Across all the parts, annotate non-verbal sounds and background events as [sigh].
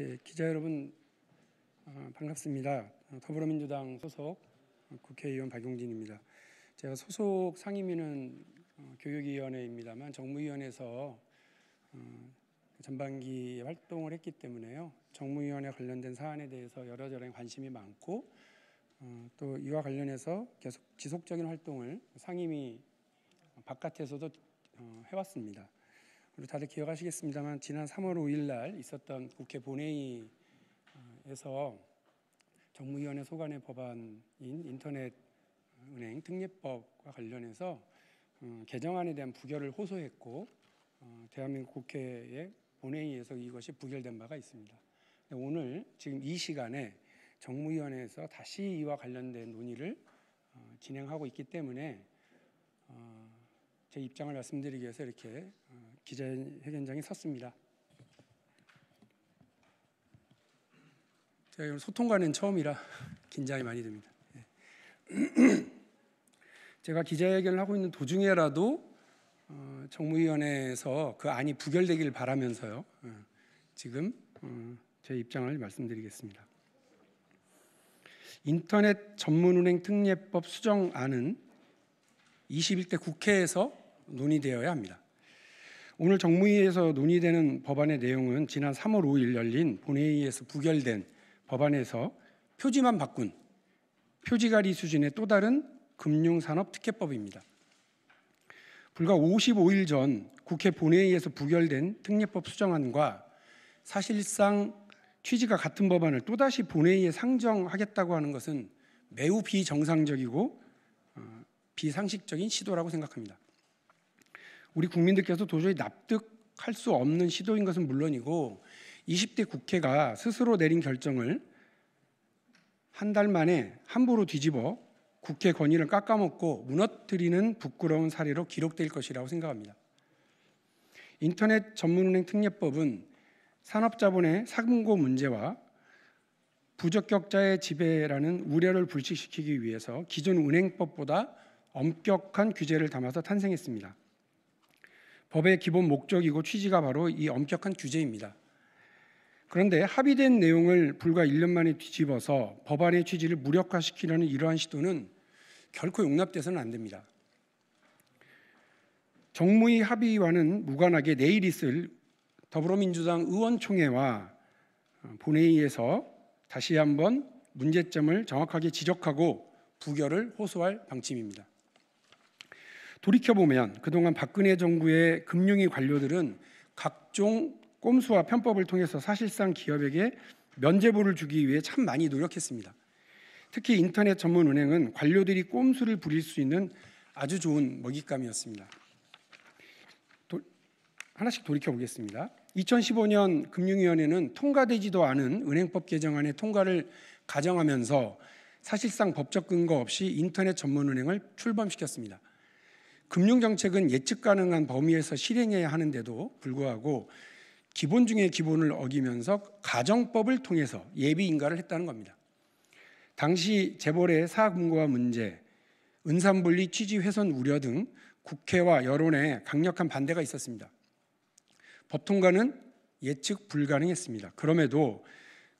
예, 기자 여러분 아, 반갑습니다. 어, 더불어민주당 소속 국회의원 박용진입니다. 제가 소속 상임위는 어, 교육위원회입니다만 정무위원회에서 어, 전반기 활동을 했기 때문에요. 정무위원회 관련된 사안에 대해서 여러저런 관심이 많고 어, 또 이와 관련해서 계속 지속적인 활동을 상임위 바깥에서도 어, 해왔습니다. 우리 다들 기억하시겠습니다만 지난 3월 5일 날 있었던 국회 본회의에서 정무위원회 소관의 법안인 인터넷 은행 특례법과 관련해서 음, 개정안에 대한 부결을 호소했고 어, 대한민국 국회의 본회의에서 이것이 부결된 바가 있습니다. 오늘 지금 이 시간에 정무위원회에서 다시 이와 관련된 논의를 어, 진행하고 있기 때문에 어, 제 입장을 말씀드리기 위해서 이렇게 기자회견장에 섰습니다. 제가 이런 소통관은 처음이라 긴장이 많이 됩니다. 예. [clears throat] 제가 기자회견을 하고 있는 도중에라도 어, 정무위원회에서 그 안이 부결되길 바라면서요. 예. 지금 어, 제 입장을 말씀드리겠습니다. 인터넷 전문은행 특례법 수정안은 21대 국회에서 논의되어야 합니다. 오늘 정무위에서 논의되는 법안의 내용은 지난 3월 5일 열린 본회의에서 부결된 법안에서 표지만 바꾼 표지가리 수준의 또 다른 금융산업특혜법입니다. 불과 55일 전 국회 본회의에서 부결된 특례법 수정안과 사실상 취지가 같은 법안을 또다시 본회의에 상정하겠다고 하는 것은 매우 비정상적이고 어, 비상식적인 시도라고 생각합니다. 우리 국민들께서 도저히 납득할 수 없는 시도인 것은 물론이고 20대 국회가 스스로 내린 결정을 한 달 만에 함부로 뒤집어 국회 권위를 깎아먹고 무너뜨리는 부끄러운 사례로 기록될 것이라고 생각합니다. 인터넷 전문은행 특례법은 산업자본의 상고 문제와 부적격자의 지배라는 우려를 불식시키기 위해서 기존 은행법보다 엄격한 규제를 담아서 탄생했습니다. 법의 기본 목적이고 취지가 바로 이 엄격한 규제입니다. 그런데 합의된 내용을 불과 1년 만에 뒤집어서 법안의 취지를 무력화시키려는 이러한 시도는 결코 용납돼서는 안 됩니다. 정무위 합의와는 무관하게 내일 있을 더불어민주당 의원총회와 어, 본회의에서 다시 한번 문제점을 정확하게 지적하고 부결을 호소할 방침입니다. 돌이켜보면 그동안 박근혜 정부의 금융위 관료들은 각종 꼼수와 편법을 통해서 사실상 기업에게 면제부를 주기 위해 참 많이 노력했습니다. 특히 인터넷 전문 은행은 관료들이 꼼수를 부릴 수 있는 아주 좋은 먹잇감이었습니다. 도, 하나씩 돌이켜 보겠습니다. 2015년 금융위원회는 통과되지도 않은 은행법 개정안의 통과를 가정하면서 사실상 법적 근거 없이 인터넷 전문 은행을 출범시켰습니다. 금융 정책은 예측 가능한 범위에서 실행해야 하는데도 불구하고 기본 중의 기본을 어기면서 가정법을 통해서 예비 인가를 했다는 겁니다. 당시 재벌의 사학문고화 문제, 은산분리 취지 훼손 우려 등 국회와 여론에 강력한 반대가 있었습니다. 법 통과는 예측 불가능했습니다. 그럼에도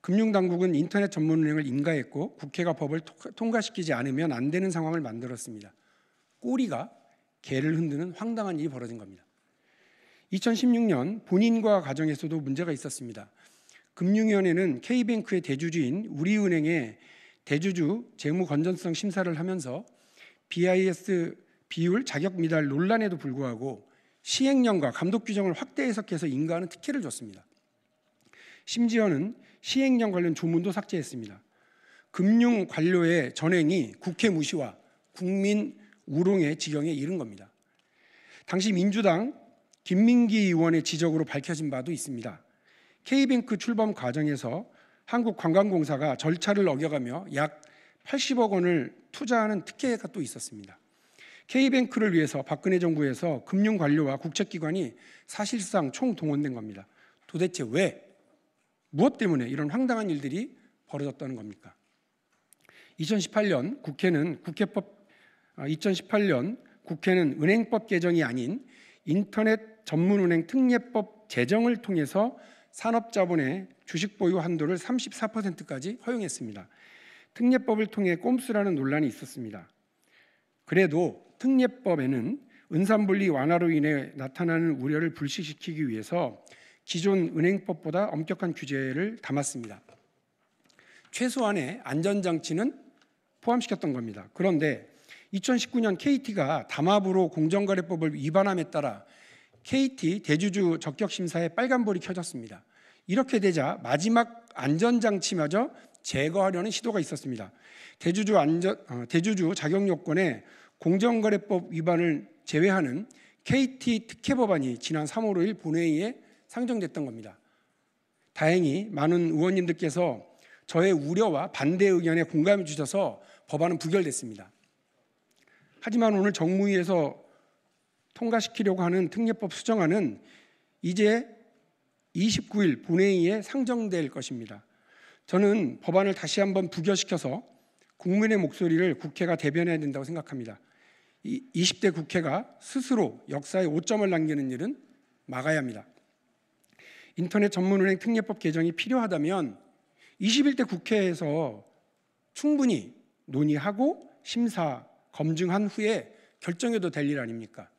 금융당국은 인터넷 전문은행을 인가했고 국회가 법을 통과시키지 않으면 안 되는 상황을 만들었습니다. 꼬리가 개를 흔드는 황당한 일이 벌어진 겁니다. 2016년 본인과 가정에서도 문제가 있었습니다. 금융위원회는 K뱅크의 대주주인 우리은행에 대주주 재무 건전성 심사를 하면서 BIS 비율 자격 미달 논란에도 불구하고 시행령과 감독 규정을 확대 해석해서 인가하는 특혜를 줬습니다. 심지어는 시행령 관련 조문도 삭제했습니다. 금융 관료의 전행이 국회 무시와 국민 우롱의 지경에 이른 겁니다. 당시 민주당 김민기 의원의 지적으로 밝혀진 바도 있습니다. K뱅크 출범 과정에서 한국관광공사가 절차를 어겨가며 약 80억 원을 투자하는 특혜가 또 있었습니다. K뱅크를 위해서 박근혜 정부에서 금융관료와 국책기관이 사실상 총동원된 겁니다. 도대체 왜, 무엇 때문에 이런 황당한 일들이 벌어졌다는 겁니까? 2018년 국회는 국회법 2018년 아, 국회는 은행법 개정이 아닌 인터넷 전문은행 특례법 제정을 통해서 산업자본의 주식 보유 한도를 34%까지 허용했습니다. 특례법을 통해 꼼수라는 논란이 있었습니다. 그래도 특례법에는 은산분리 완화로 인해 나타나는 우려를 불식시키기 위해서 기존 은행법보다 엄격한 규제를 담았습니다. 최소한의 안전장치는 포함시켰던 겁니다. 그런데 2019년 KT가 담합으로 공정거래법을 위반함에 따라 KT 대주주 적격심사에 빨간불이 켜졌습니다. 이렇게 되자 마지막 안전장치마저 제거하려는 시도가 있었습니다. 대주주, 안전, 어, 대주주 자격 요건에 공정거래법 위반을 제외하는 KT 특혜 법안이 지난 3월 5일 본회의에 상정됐던 겁니다. 다행히 많은 의원님들께서 저의 우려와 반대 의견에 공감해 주셔서 법안은 부결됐습니다. 하지만 오늘 정무위에서 통과시키려고 하는 특례법 수정안은 이제 29일 본회의에 상정될 것입니다. 저는 법안을 다시 한번 부결시켜서 국민의 목소리를 국회가 대변해야 된다고 생각합니다. 20대 국회가 스스로 역사에 오점을 남기는 일은 막아야 합니다. 인터넷 전문은행 특례법 개정이 필요하다면 21대 국회에서 충분히 논의하고 심사 검증한 후에 결정해도 될 일 아닙니까?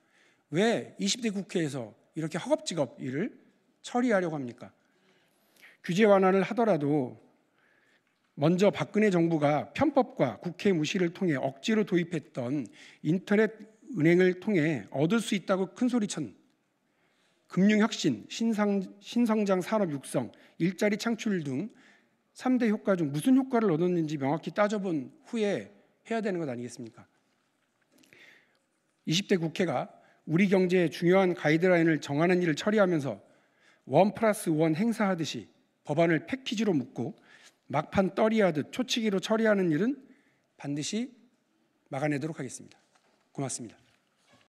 왜 20대 국회에서 이렇게 허겁지겁 일을 처리하려고 합니까? 규제 완화를 하더라도 먼저 박근혜 정부가 편법과 국회 무시를 통해 억지로 도입했던 인터넷 은행을 통해 얻을 수 있다고 큰소리친 금융혁신, 신상, 신성장 산업 육성, 일자리 창출 등 3대 효과 중 무슨 효과를 얻었는지 명확히 따져본 후에 해야 되는 것 아니겠습니까? 20대 국회가 우리 경제의 중요한 가이드라인을 정하는 일을 처리하면서 원 플러스 원 행사하듯이 법안을 패키지로 묶고 막판 떨이하듯 초치기로 처리하는 일은 반드시 막아내도록 하겠습니다. 고맙습니다.